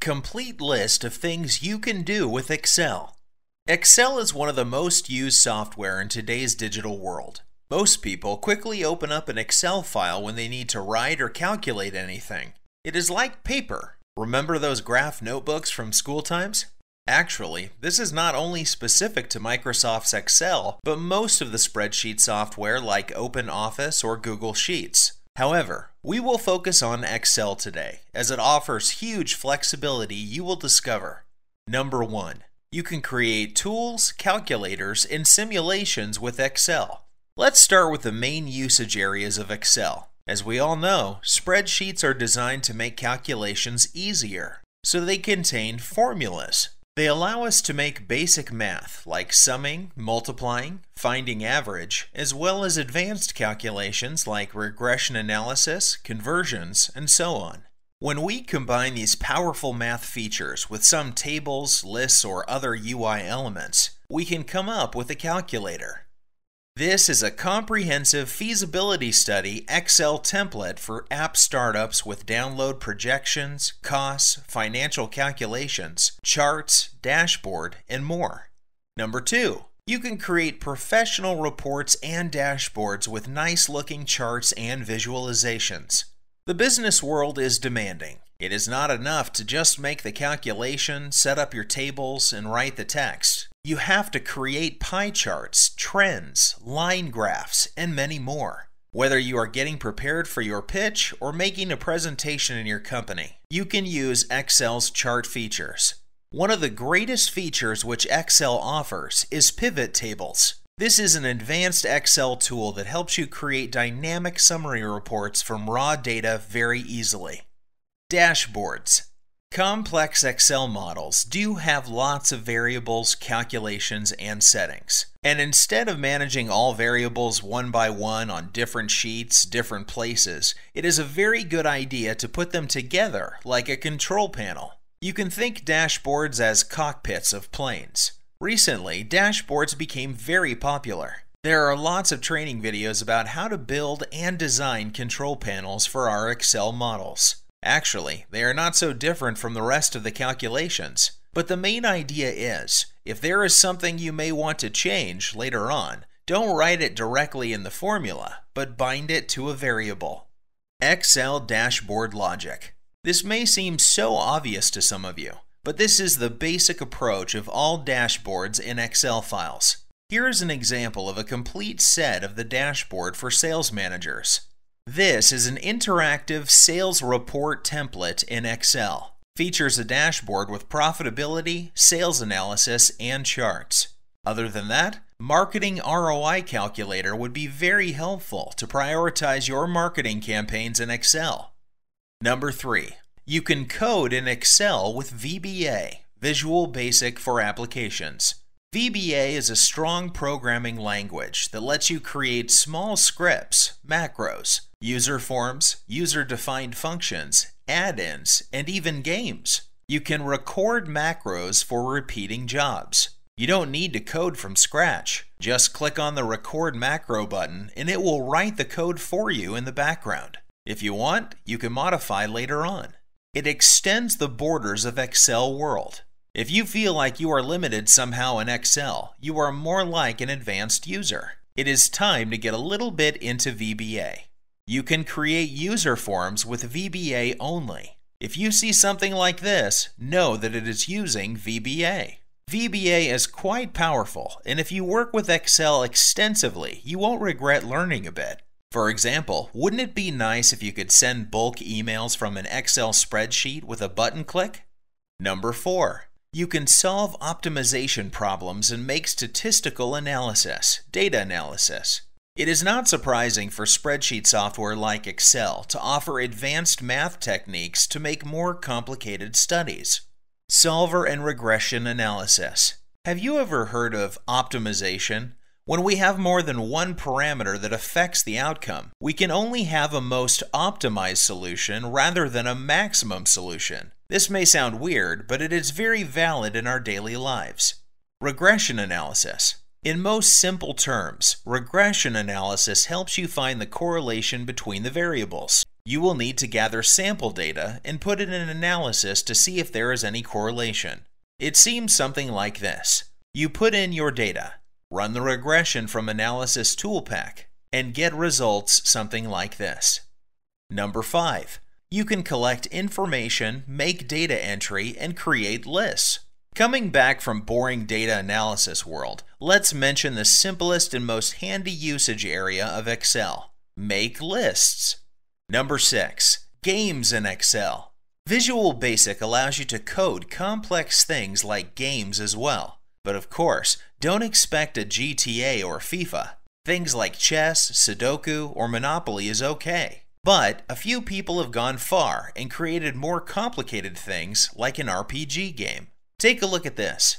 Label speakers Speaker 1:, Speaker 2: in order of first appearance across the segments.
Speaker 1: Complete list of things you can do with Excel. Excel is one of the most used software in today's digital world. Most people quickly open up an Excel file when they need to write or calculate anything. It is like paper. Remember those graph notebooks from school times? Actually, this is not only specific to Microsoft's Excel, but most of the spreadsheet software like OpenOffice or Google Sheets. However, we will focus on Excel today, as it offers huge flexibility you will discover. Number 1. You can create tools, calculators, and simulations with Excel. Let's start with the main usage areas of Excel. As we all know, spreadsheets are designed to make calculations easier, so they contain formulas, they allow us to make basic math like summing, multiplying, finding average, as well as advanced calculations like regression analysis, conversions, and so on. When we combine these powerful math features with some tables, lists, or other UI elements, we can come up with a calculator. This is a comprehensive feasibility study Excel template for app startups with download projections, costs, financial calculations, charts, dashboard, and more. Number two, you can create professional reports and dashboards with nice looking charts and visualizations. The business world is demanding. It is not enough to just make the calculation, set up your tables, and write the text. You have to create pie charts, trends, line graphs, and many more. Whether you are getting prepared for your pitch or making a presentation in your company, you can use Excel's chart features. One of the greatest features which Excel offers is pivot tables. This is an advanced Excel tool that helps you create dynamic summary reports from raw data very easily. Dashboards Complex Excel models do have lots of variables, calculations, and settings. And instead of managing all variables one by one on different sheets, different places, it is a very good idea to put them together like a control panel. You can think dashboards as cockpits of planes. Recently, dashboards became very popular. There are lots of training videos about how to build and design control panels for our Excel models. Actually, they are not so different from the rest of the calculations. But the main idea is, if there is something you may want to change later on, don't write it directly in the formula, but bind it to a variable. Excel Dashboard Logic This may seem so obvious to some of you, but this is the basic approach of all dashboards in Excel files. Here is an example of a complete set of the dashboard for sales managers. This is an interactive sales report template in Excel. Features a dashboard with profitability, sales analysis, and charts. Other than that, Marketing ROI Calculator would be very helpful to prioritize your marketing campaigns in Excel. Number 3. You can code in Excel with VBA, Visual Basic for Applications. VBA is a strong programming language that lets you create small scripts, macros, user forms, user-defined functions, add-ins, and even games. You can record macros for repeating jobs. You don't need to code from scratch. Just click on the Record Macro button and it will write the code for you in the background. If you want, you can modify later on. It extends the borders of Excel World if you feel like you are limited somehow in Excel, you are more like an advanced user. It is time to get a little bit into VBA. You can create user forms with VBA only. If you see something like this, know that it is using VBA. VBA is quite powerful, and if you work with Excel extensively, you won't regret learning a bit. For example, wouldn't it be nice if you could send bulk emails from an Excel spreadsheet with a button click? Number 4. You can solve optimization problems and make statistical analysis, data analysis. It is not surprising for spreadsheet software like Excel to offer advanced math techniques to make more complicated studies. Solver and regression analysis. Have you ever heard of optimization? When we have more than one parameter that affects the outcome, we can only have a most optimized solution rather than a maximum solution. This may sound weird, but it is very valid in our daily lives. Regression analysis. In most simple terms, regression analysis helps you find the correlation between the variables. You will need to gather sample data and put it in an analysis to see if there is any correlation. It seems something like this. You put in your data, run the regression from Analysis Toolpack, and get results something like this. Number 5. You can collect information, make data entry, and create lists. Coming back from boring data analysis world, let's mention the simplest and most handy usage area of Excel. Make lists. Number 6. Games in Excel. Visual Basic allows you to code complex things like games as well. But of course, don't expect a GTA or FIFA. Things like chess, Sudoku, or Monopoly is okay. But a few people have gone far and created more complicated things like an RPG game. Take a look at this.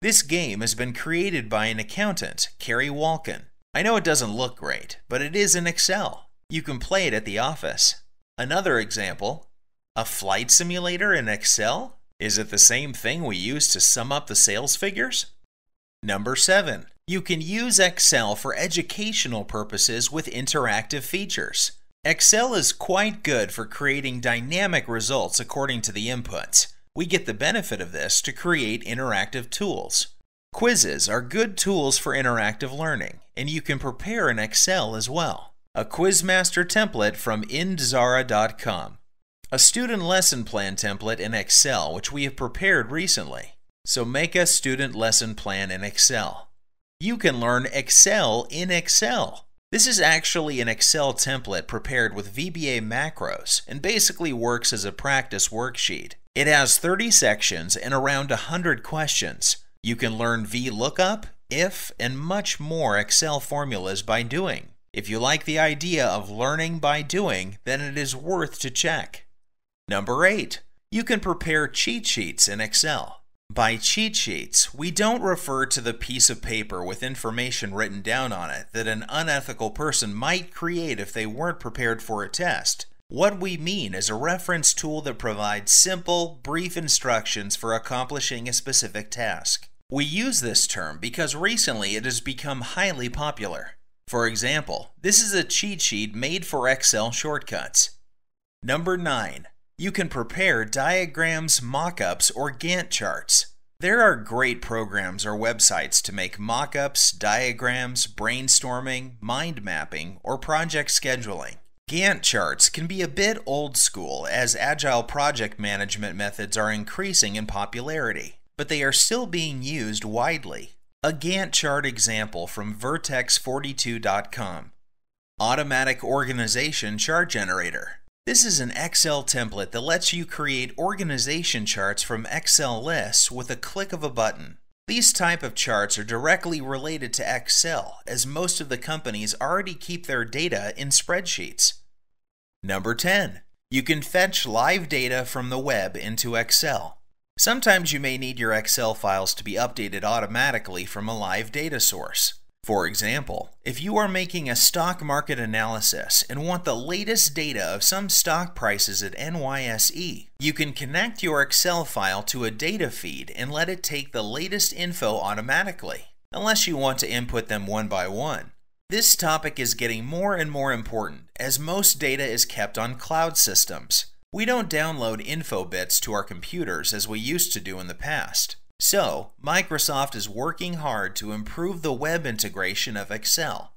Speaker 1: This game has been created by an accountant, Kerry Walken. I know it doesn't look great, but it is in Excel. You can play it at the office. Another example, a flight simulator in Excel? Is it the same thing we use to sum up the sales figures? Number 7. You can use Excel for educational purposes with interactive features. Excel is quite good for creating dynamic results according to the inputs. We get the benefit of this to create interactive tools. Quizzes are good tools for interactive learning, and you can prepare in Excel as well. A Quizmaster template from indzara.com. A student lesson plan template in Excel, which we have prepared recently. So make a student lesson plan in Excel. You can learn Excel in Excel. This is actually an Excel template prepared with VBA macros and basically works as a practice worksheet. It has 30 sections and around 100 questions. You can learn VLOOKUP, IF, and much more Excel formulas by doing. If you like the idea of learning by doing, then it is worth to check. Number 8. You can prepare cheat sheets in Excel. By cheat sheets, we don't refer to the piece of paper with information written down on it that an unethical person might create if they weren't prepared for a test. What we mean is a reference tool that provides simple, brief instructions for accomplishing a specific task. We use this term because recently it has become highly popular. For example, this is a cheat sheet made for Excel shortcuts. Number 9. You can prepare diagrams, mock ups, or Gantt charts. There are great programs or websites to make mock ups, diagrams, brainstorming, mind mapping, or project scheduling. Gantt charts can be a bit old school as agile project management methods are increasing in popularity, but they are still being used widely. A Gantt chart example from vertex42.com Automatic Organization Chart Generator this is an Excel template that lets you create organization charts from Excel lists with a click of a button. These type of charts are directly related to Excel, as most of the companies already keep their data in spreadsheets. Number 10. You can fetch live data from the web into Excel. Sometimes you may need your Excel files to be updated automatically from a live data source. For example, if you are making a stock market analysis and want the latest data of some stock prices at NYSE, you can connect your Excel file to a data feed and let it take the latest info automatically, unless you want to input them one by one. This topic is getting more and more important as most data is kept on cloud systems. We don't download info bits to our computers as we used to do in the past. So, Microsoft is working hard to improve the web integration of Excel.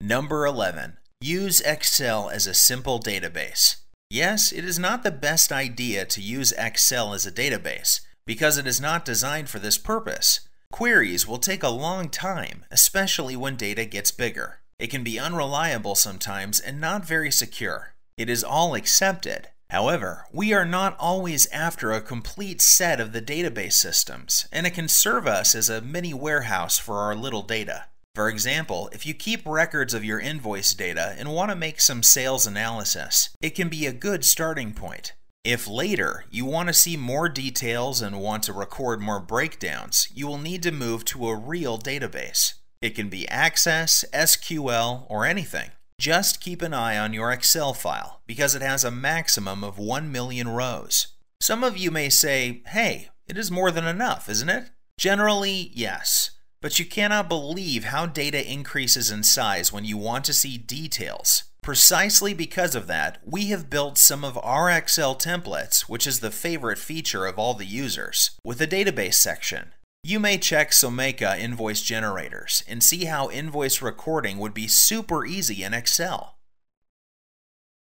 Speaker 1: Number 11. Use Excel as a simple database. Yes, it is not the best idea to use Excel as a database, because it is not designed for this purpose. Queries will take a long time, especially when data gets bigger. It can be unreliable sometimes and not very secure. It is all accepted, However, we are not always after a complete set of the database systems, and it can serve us as a mini warehouse for our little data. For example, if you keep records of your invoice data and want to make some sales analysis, it can be a good starting point. If later you want to see more details and want to record more breakdowns, you will need to move to a real database. It can be Access, SQL, or anything. Just keep an eye on your Excel file because it has a maximum of 1 million rows. Some of you may say, hey, it is more than enough, isn't it? Generally, yes. But you cannot believe how data increases in size when you want to see details. Precisely because of that, we have built some of our Excel templates, which is the favorite feature of all the users, with a database section. You may check Someka invoice generators and see how invoice recording would be super easy in Excel.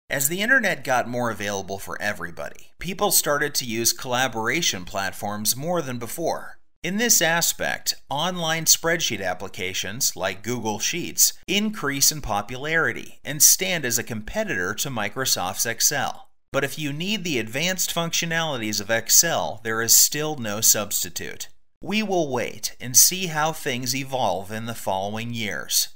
Speaker 1: As the internet got more available for everybody, people started to use collaboration platforms more than before. In this aspect, online spreadsheet applications like Google Sheets increase in popularity and stand as a competitor to Microsoft's Excel. But if you need the advanced functionalities of Excel, there is still no substitute. We will wait and see how things evolve in the following years.